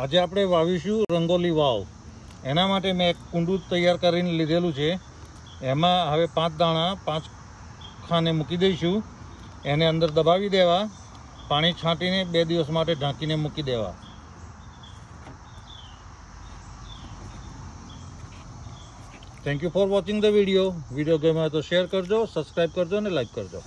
આજે આપણે વાવીશું રંગોલી વાવ એના માટે મેં એક કુંડું તૈયાર કરીને લીધેલું છે એમાં હવે પાંચ દાણા પાંચ ખાને મૂકી દઈશું એને અંદર દબાવી દેવા પાણી છાંટીને બે દિવસ માટે ઢાંકીને મૂકી દેવા thank you for watching the video video ગમ્યો તો શેર કરજો સબસ્ક્રાઈબ કરજો અને લાઈક કરજો